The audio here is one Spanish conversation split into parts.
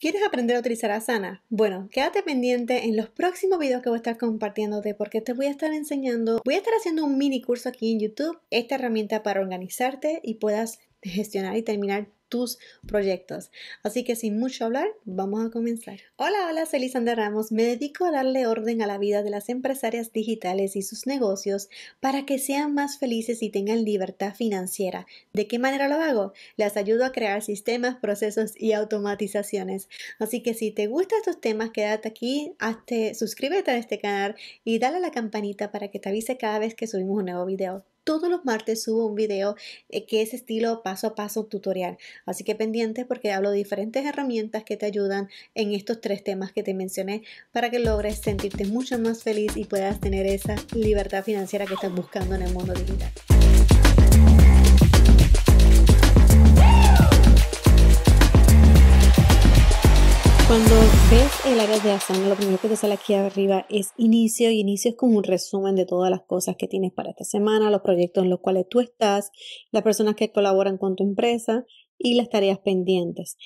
¿Quieres aprender a utilizar Asana? Bueno, quédate pendiente en los próximos videos que voy a estar compartiéndote porque te voy a estar enseñando, voy a estar haciendo un mini curso aquí en YouTube, esta herramienta para organizarte y puedas gestionar y terminar tus proyectos. Así que sin mucho hablar, vamos a comenzar. Hola, hola, soy Lisandra Ramos. Me dedico a darle orden a la vida de las empresarias digitales y sus negocios para que sean más felices y tengan libertad financiera. ¿De qué manera lo hago? Las ayudo a crear sistemas, procesos y automatizaciones. Así que si te gustan estos temas, quédate aquí, hazte, suscríbete a este canal y dale a la campanita para que te avise cada vez que subimos un nuevo video todos los martes subo un video eh, que es estilo paso a paso tutorial. Así que pendientes porque hablo de diferentes herramientas que te ayudan en estos tres temas que te mencioné para que logres sentirte mucho más feliz y puedas tener esa libertad financiera que estás buscando en el mundo digital. de Asana, lo primero que te sale aquí arriba es inicio y inicio es como un resumen de todas las cosas que tienes para esta semana, los proyectos en los cuales tú estás, las personas que colaboran con tu empresa y las tareas pendientes.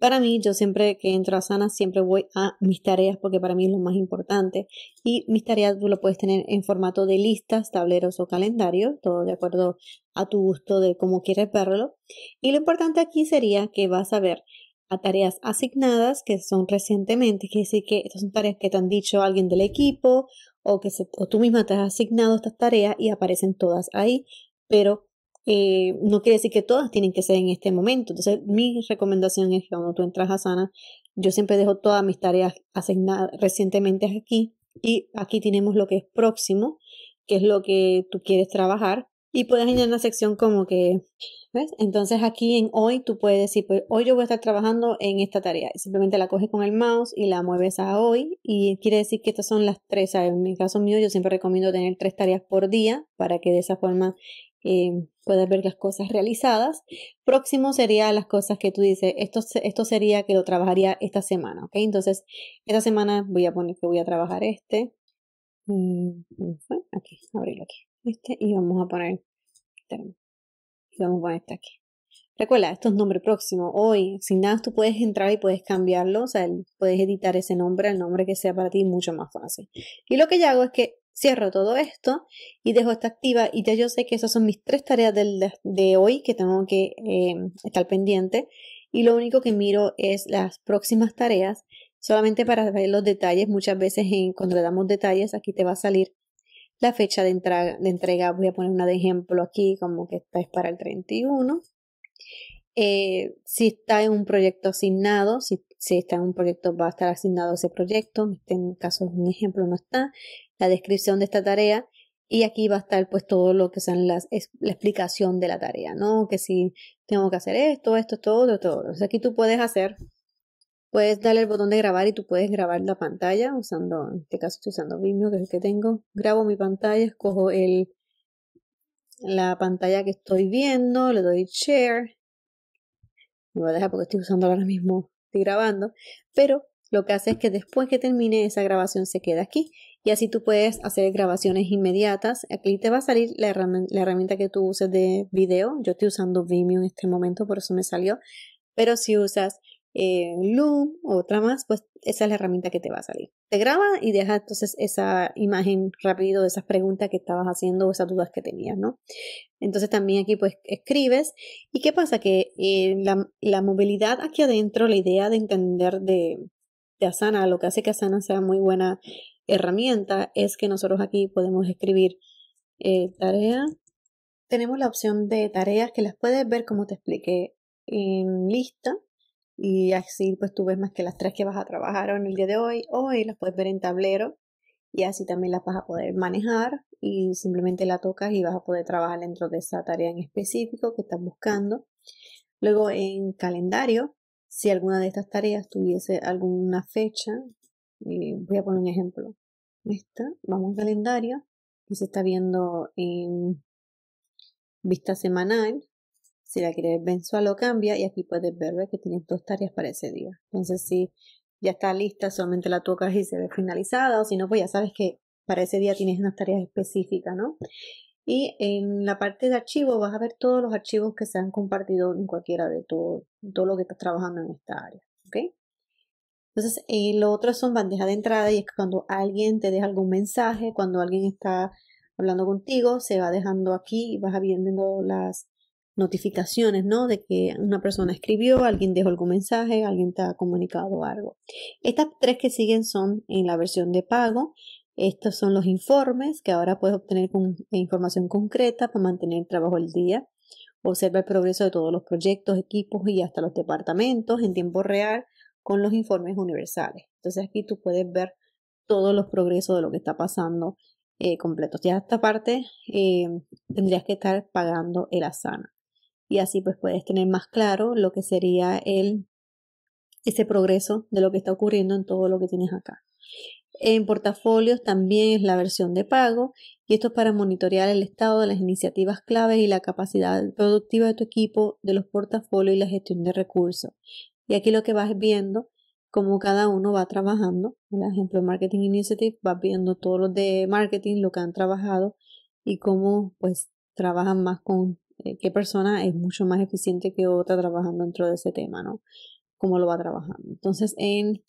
Para mí, yo siempre que entro a Asana, siempre voy a mis tareas porque para mí es lo más importante. Y mis tareas tú lo puedes tener en formato de listas, tableros o calendario, todo de acuerdo a tu gusto de cómo quieres verlo. Y lo importante aquí sería que vas a ver a tareas asignadas que son recientemente, quiere decir que estas son tareas que te han dicho alguien del equipo o que o tú misma te has asignado estas tareas y aparecen todas ahí, pero eh, no quiere decir que todas tienen que ser en este momento. Entonces, mi recomendación es que cuando tú entras a Sana, yo siempre dejo todas mis tareas asignadas recientemente aquí y aquí tenemos lo que es próximo, que es lo que tú quieres trabajar y puedes añadir una sección como que ¿Ves? Entonces aquí en hoy tú puedes decir, pues hoy yo voy a estar trabajando en esta tarea. Simplemente la coges con el mouse y la mueves a hoy y quiere decir que estas son las tres. En mi caso mío yo siempre recomiendo tener tres tareas por día para que de esa forma eh, puedas ver las cosas realizadas. Próximo sería las cosas que tú dices, esto, esto sería que lo trabajaría esta semana, ¿ok? Entonces esta semana voy a poner que voy a trabajar este. Mm, mm, aquí, abrirlo aquí. Este y vamos a poner Vamos poner esta aquí. Recuerda, esto es nombre próximo. Hoy, sin nada, tú puedes entrar y puedes cambiarlo, o sea, puedes editar ese nombre al nombre que sea para ti mucho más fácil. Y lo que yo hago es que cierro todo esto y dejo esta activa y ya yo sé que esas son mis tres tareas de hoy que tengo que eh, estar pendiente y lo único que miro es las próximas tareas solamente para ver los detalles. Muchas veces cuando le damos detalles aquí te va a salir la fecha de, de entrega, voy a poner una de ejemplo aquí, como que esta es para el 31. Eh, si está en un proyecto asignado, si, está en un proyecto va a estar asignado ese proyecto, este en este caso un ejemplo no está, la descripción de esta tarea y aquí va a estar pues todo lo que sean las, es, la explicación de la tarea, ¿no? Que si tengo que hacer esto, esto, todo, todo. O sea, aquí tú puedes hacer Puedes darle el botón de grabar y tú puedes grabar la pantalla usando, en este caso estoy usando Vimeo, que es el que tengo. Grabo mi pantalla, escojo el, la pantalla que estoy viendo, le doy share. Me voy a dejar porque estoy usando ahora mismo, estoy grabando. Pero lo que hace es que después que termine esa grabación se queda aquí y así tú puedes hacer grabaciones inmediatas. Aquí te va a salir la, herramienta, la herramienta que tú uses de video. Yo estoy usando Vimeo en este momento, por eso me salió. Pero si usas Loom otra más, pues esa es la herramienta que te va a salir. Te graba y deja entonces esa imagen rápido de esas preguntas que estabas haciendo o esas dudas que tenías, ¿no? Entonces también aquí pues escribes. ¿Y qué pasa? Que eh, la, la, movilidad aquí adentro, la idea de entender de, de Asana, lo que hace que Asana sea muy buena herramienta es que nosotros aquí podemos escribir eh, tarea. Tenemos la opción de tareas que las puedes ver como te expliqué en lista y así pues tú ves más que las tres que vas a trabajar en el día de hoy, hoy las puedes ver en tablero y así también las vas a poder manejar y simplemente la tocas y vas a poder trabajar dentro de esa tarea en específico que estás buscando. Luego en calendario, si alguna de estas tareas tuviese alguna fecha, eh, voy a poner un ejemplo. Esta, vamos a calendario, que se está viendo en vista semanal, si la quieres mensual o cambia y aquí puedes ver que tienes dos tareas para ese día. Entonces si ya está lista, solamente la tocas y se ve finalizada o si no, pues ya sabes que para ese día tienes unas tareas específicas, ¿no? Y en la parte de archivo vas a ver todos los archivos que se han compartido en cualquiera de todo, todo lo que estás trabajando en esta área. ¿ok? Entonces, lo otro son bandejas de entrada y es que cuando alguien te deja algún mensaje, cuando alguien está hablando contigo, se va dejando aquí y vas abriendo las notificaciones, ¿no? De que una persona escribió, alguien dejó algún mensaje, alguien te ha comunicado algo. Estas tres que siguen son en la versión de pago. Estos son los informes que ahora puedes obtener con información concreta para mantener el trabajo el día. Observa el progreso de todos los proyectos, equipos y hasta los departamentos en tiempo real con los informes universales. Entonces aquí tú puedes ver todos los progresos de lo que está pasando eh, completo. completos. Ya esta parte eh, tendrías que estar pagando el Asana y así pues puedes tener más claro lo que sería el, ese progreso de lo que está ocurriendo en todo lo que tienes acá. En portafolios también es la versión de pago y esto es para monitorear el estado de las iniciativas claves y la capacidad productiva de tu equipo, de los portafolios y la gestión de recursos. Y aquí lo que vas viendo, cómo cada uno va trabajando, por ejemplo, Marketing Initiative, vas viendo todo los de marketing, lo que han trabajado y cómo pues trabajan más con eh, qué persona es mucho más eficiente que otra trabajando dentro de ese tema, ¿no? Cómo lo va trabajando. Entonces, en,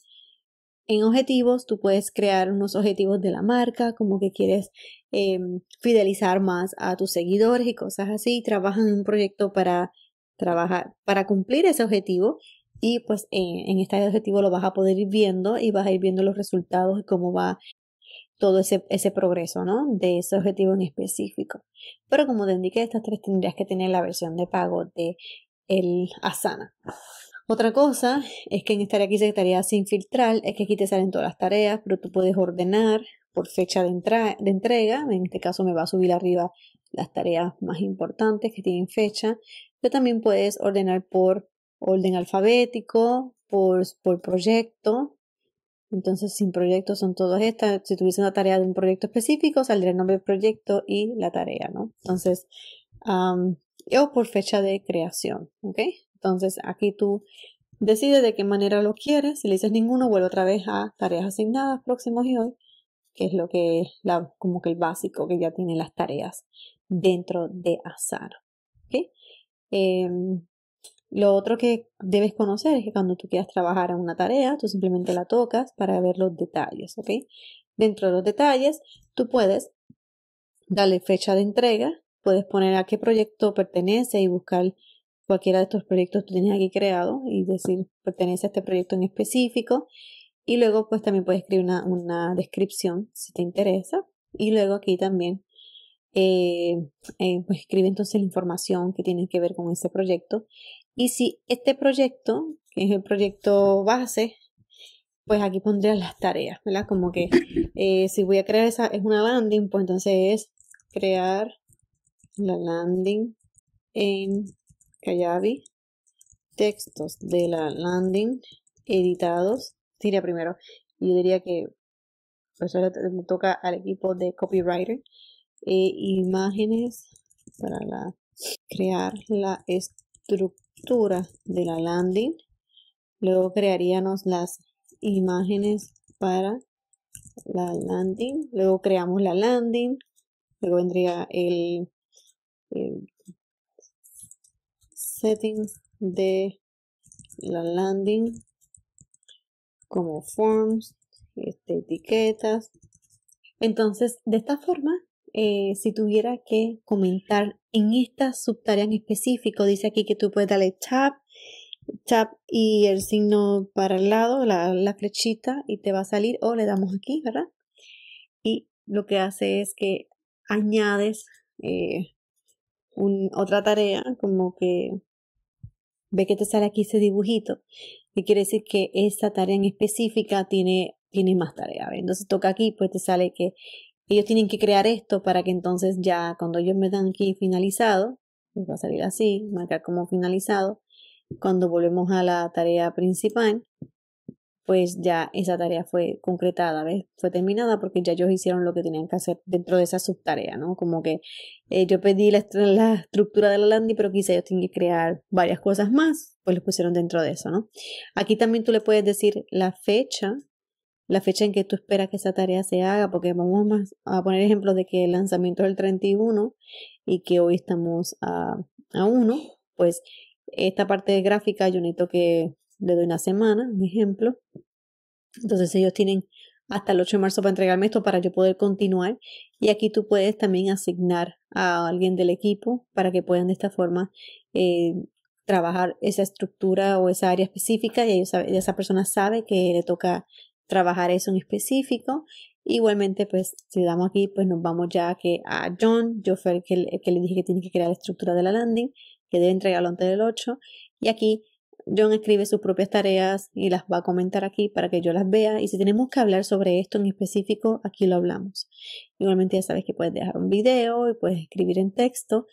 en objetivos, tú puedes crear unos objetivos de la marca, como que quieres em, fidelizar más a tus seguidores y cosas así. Trabajan en un proyecto para trabajar, para cumplir ese objetivo y pues eh, en, en este objetivo lo vas a poder ir viendo y vas a ir viendo los resultados y cómo va todo ese, progreso, ¿no? De ese objetivo en específico. Pero como te indiqué, estas tres tendrías que tener la versión de pago de el Asana. Otra cosa es que en esta área aquí se tarea sin filtrar, es que aquí te salen todas las tareas, pero tú puedes ordenar por fecha de, entrega. En este caso me va a subir arriba las tareas más importantes que tienen fecha. Pero también puedes ordenar por orden alfabético, por proyecto, entonces, sin proyectos son todas estas. Si tuviese una tarea de un proyecto específico, saldría el nombre del proyecto y la tarea, ¿no? Entonces, o por fecha de creación, ¿ok? Entonces, aquí tú decides de qué manera lo quieres. Si le dices ninguno, vuelve otra vez a tareas asignadas próximos y hoy, que es lo que es la, como que el básico que ya tiene las tareas dentro de Azar, ¿ok? Em, lo otro que debes conocer es que cuando tú quieras trabajar en una tarea, tú simplemente la tocas para ver los detalles, ¿ok? Dentro de los detalles, tú puedes darle fecha de entrega, puedes poner a qué proyecto pertenece y buscar cualquiera de estos proyectos que tienes aquí creado y decir pertenece a este proyecto en específico. Y luego, pues también puedes escribir una, descripción si te interesa. Y luego aquí también, eh, eh, pues escribe entonces la información que tiene que ver con ese proyecto y si este proyecto, que es el proyecto base, pues aquí pondría las tareas, ¿verdad? Como que eh, si voy a crear esa, es una landing, pues entonces es crear la landing en kayabi textos de la landing editados, diría primero, yo diría que pues eso le toca al equipo de copywriter, eh, imágenes para crear la estructura de la landing. Luego crearíamos las imágenes para la landing. Luego creamos la landing. Luego vendría el, setting de la landing como forms, este, etiquetas. Entonces, de esta forma eh, si tuviera que comentar en esta subtarea en específico, dice aquí que tú puedes darle tap tap y el signo para el lado, la, flechita, y te va a salir, o le damos aquí, ¿verdad? Y lo que hace es que añades eh, un, otra tarea, como que ve que te sale aquí ese dibujito, y quiere decir que esa tarea en específica tiene, tiene más tarea. Entonces toca aquí, pues te sale que ellos tienen que crear esto para que entonces ya cuando ellos me dan aquí finalizado, pues va a salir así, marcar como finalizado, cuando volvemos a la tarea principal, pues ya esa tarea fue concretada, ¿ves? Fue terminada porque ya ellos hicieron lo que tenían que hacer dentro de esa subtarea, ¿no? Como que eh, yo pedí la, estructura de la landing, pero quizá ellos tienen que crear varias cosas más, pues los pusieron dentro de eso, ¿no? Aquí también tú le puedes decir la fecha la fecha en que tú esperas que esa tarea se haga, porque vamos a poner ejemplos de que el lanzamiento es el 31 y que hoy estamos a, a 1, pues esta parte gráfica yo necesito que le doy una semana, un ejemplo. Entonces ellos tienen hasta el 8 de marzo para entregarme esto para yo poder continuar. Y aquí tú puedes también asignar a alguien del equipo para que puedan de esta forma eh, trabajar esa estructura o esa área específica y esa persona sabe que le toca trabajar eso en específico. Igualmente, pues si damos aquí, pues nos vamos ya que a John, yo fue el que, le dije que tiene que crear la estructura de la landing, que debe entregarlo antes del 8. Y aquí John escribe sus propias tareas y las va a comentar aquí para que yo las vea. Y si tenemos que hablar sobre esto en específico, aquí lo hablamos. Igualmente ya sabes que puedes dejar un video y puedes escribir en texto,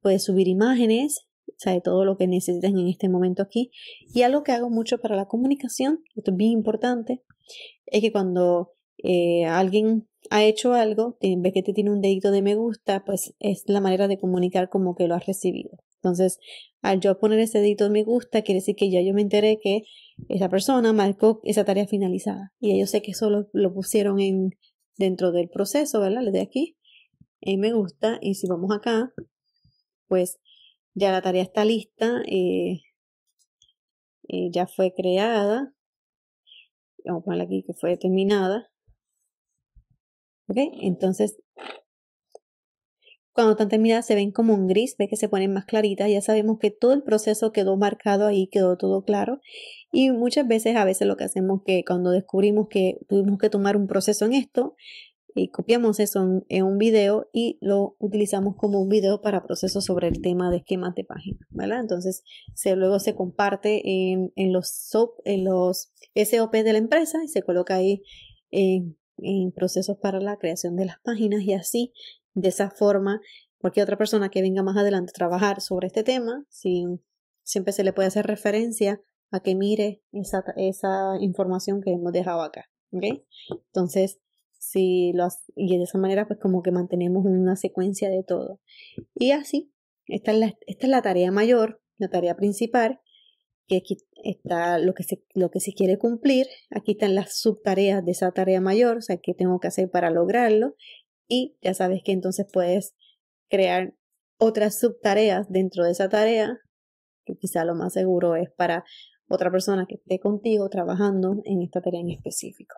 puedes subir imágenes, o sea, todo lo que necesites en este momento aquí. Y algo que hago mucho para la comunicación, esto es bien importante, es que cuando eh, alguien ha hecho algo, ves que te tiene un dedito de me gusta, pues es la manera de comunicar como que lo has recibido. Entonces, al yo poner ese dedito de me gusta, quiere decir que ya yo me enteré que esa persona marcó esa tarea finalizada. Y yo sé que eso lo, pusieron en, dentro del proceso, ¿verdad? Le doy aquí en me gusta y si vamos acá, pues ya la tarea está lista, eh, eh, ya fue creada vamos a poner aquí que fue terminada ¿Ok? Entonces, cuando están terminadas se ven como un gris, ve que se ponen más claritas, ya sabemos que todo el proceso quedó marcado ahí, quedó todo claro. Y muchas veces, a veces lo que hacemos que cuando descubrimos que tuvimos que tomar un proceso en esto, y copiamos eso en, un video y lo utilizamos como un video para procesos sobre el tema de esquemas de página, ¿verdad? Entonces, se, luego se comparte en, los SOP, en los de la empresa y se coloca ahí en, procesos para la creación de las páginas y así, de esa forma, cualquier otra persona que venga más adelante a trabajar sobre este tema, siempre se le puede hacer referencia a que mire esa, información que hemos dejado acá. Entonces, si y de esa manera pues como que mantenemos una secuencia de todo. Y así, esta es la, esta es la tarea mayor, la tarea principal, que aquí está lo que, se, lo que quiere cumplir, aquí están las subtareas de esa tarea mayor, o sea, qué tengo que hacer para lograrlo, y ya sabes que entonces puedes crear otras subtareas dentro de esa tarea, que quizá lo más seguro es para otra persona que esté contigo trabajando en esta tarea en específico.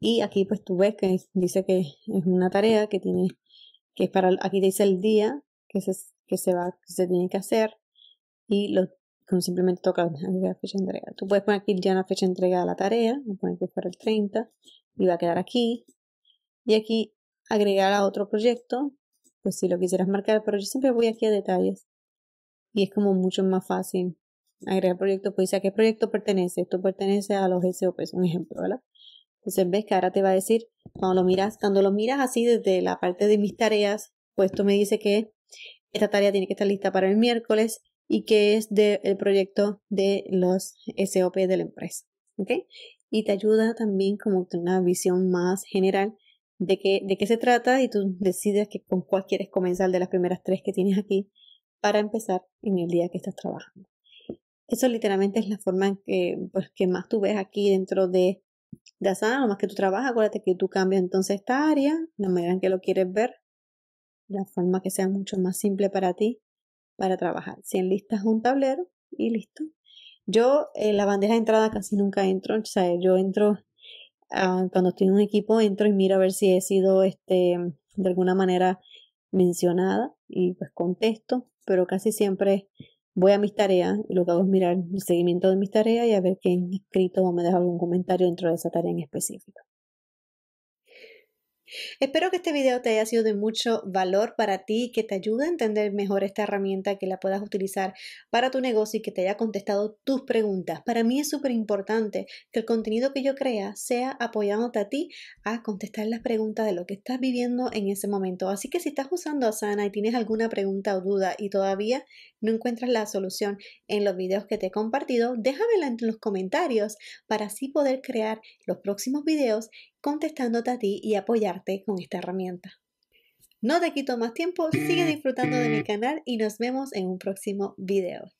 Y aquí pues tú ves que dice que es una tarea que tiene, que es para, aquí dice el día que se, que se va, que se tiene que hacer y lo simplemente toca la fecha de entrega. Tú puedes poner aquí ya la fecha de entrega de la tarea, que el 30 y va a quedar aquí. Y aquí agregar a otro proyecto, pues si lo quisieras marcar, pero yo siempre voy aquí a detalles y es como mucho más fácil agregar proyecto pues dice a qué proyecto pertenece. Esto pertenece a los SOPs, un ejemplo, ¿verdad? Entonces ves que ahora te va a decir, cuando lo miras, cuando lo miras así desde la parte de mis tareas, pues tú me dice que esta tarea tiene que estar lista para el miércoles y que es del proyecto de los SOP de la empresa. Y te ayuda también como una visión más general de qué, de qué se trata y tú decides que con cuál quieres comenzar de las primeras tres que tienes aquí para empezar en el día que estás trabajando. Eso literalmente es la forma que, pues, que más tú ves aquí dentro de ya sabes, nomás que tú trabajas, acuérdate que tú cambias entonces esta área, la manera en que lo quieres ver, la forma que sea mucho más simple para ti para trabajar. Si listas un tablero y listo. Yo en eh, la bandeja de entrada casi nunca entro, o sea, yo entro ah, cuando estoy en un equipo, entro y miro a ver si he sido este, de alguna manera mencionada y pues contesto, pero casi siempre voy a mis tareas y lo que hago es mirar el seguimiento de mis tareas y a ver quién escrito o me deja algún comentario dentro de esa tarea en específico. Espero que este video te haya sido de mucho valor para ti y que te ayude a entender mejor esta herramienta, que la puedas utilizar para tu negocio y que te haya contestado tus preguntas. Para mí es súper importante que el contenido que yo crea sea apoyándote a ti a contestar las preguntas de lo que estás viviendo en ese momento. Así que si estás usando Asana y tienes alguna pregunta o duda y todavía no encuentras la solución en los videos que te he compartido, déjamela en los comentarios para así poder crear los próximos videos contestándote a ti y apoyarte con esta herramienta. No te quito más tiempo, sigue disfrutando de mi mm. canal y nos vemos en un próximo video.